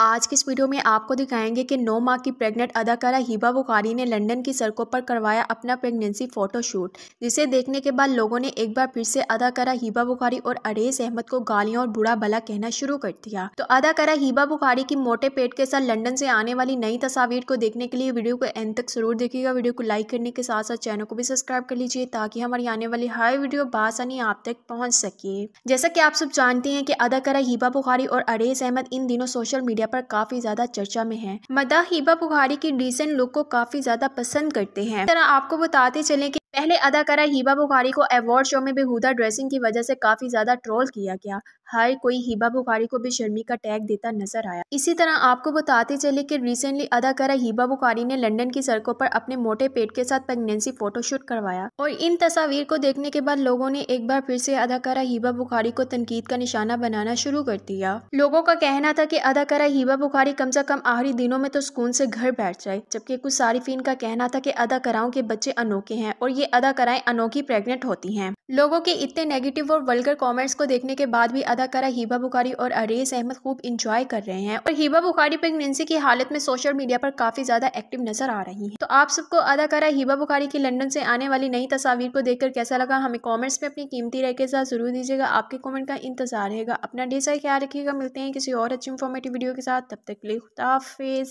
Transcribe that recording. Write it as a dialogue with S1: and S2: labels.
S1: आज के इस वीडियो में आपको दिखाएंगे कि नौ माह की प्रेग्नेंट अदाकारा हिबा बुखारी ने लंदन की सड़कों पर करवाया अपना प्रेगनेंसी फ़ोटोशूट जिसे देखने के बाद लोगों ने एक बार फिर से अदाकारा हिबा बुखारी और अरेज अहमद को गालियां और बुरा भला कहना शुरू कर दिया तो अदाकारा हिबा बुखारी की मोटे पेट के साथ लंडन से आने वाली नई तस्वीर को देखने के लिए वीडियो को एंड तक जरूर देखिएगा वीडियो को लाइक करने के साथ साथ चैनल को भी सब्सक्राइब कर लीजिए ताकि हमारी आने वाली हर वीडियो बासानी आप तक पहुँच सके जैसा की आप सब जानते हैं कि अदाकारा हिबा बुखारी और अरेज अहमद इन दिनों सोशल मीडिया पर काफी ज्यादा चर्चा में है मदा हिबा बुखारी की डिसेंट लुक को काफी ज्यादा पसंद करते हैं तरह आपको बताते चले पहले अदाकारा हीबा बुखारी को अवार्ड शो में बेहूदा ड्रेसिंग की वजह से काफ़ी ज़्यादा ट्रोल किया गया हाय कोई हीबा बुखारी को भी शर्मी का टैग देता नजर आया इसी तरह आपको बताते चले कि रिसेंटली अदाकारा हीबा बुखारी ने लंदन की सड़कों पर अपने मोटे पेट के साथ प्रेगनेंसी फोटोशूट करवाया और इन तस्वीर को देखने के बाद लोगों ने एक बार फिर से अदाकारा हीबा बुखारी को तनकीद का निशाना बनाना शुरू कर दिया लोगों का कहना था की अदाकारा हिबा बुखारी कम से कम आखिरी दिनों में तो सुकून से घर बैठ जाए जबकि कुछ सारिफिन का कहना था की अदाकाराओं के बच्चे अनोखे हैं और ये अदा अनोखी प्रेग्नेंट होती हैं लोगों के इतने नेगेटिव और वल्गर कमेंट्स को देखने के बाद भी अदाकारा हिबा बुखारी और अरेस अहमद खूब इंजॉय कर रहे हैं और हिबा बुखारी प्रेगनेंसी की हालत में सोशल मीडिया पर काफी ज्यादा एक्टिव नजर आ रही है तो आप सबको अदाकारा हिबा बुखारी की लंदन से आने वाली नई तस्वीर को देखकर कैसा लगा हमें कॉमेंट्स में अपनी कीमती रह के साथ जरूर दीजिएगा आपके कॉमेंट का इंतजार रहेगा अपना डे सारा ख्याल रखिएगा मिलते हैं किसी और अच्छी इन्फॉर्मेटिव वीडियो के साथ तब तक लिखता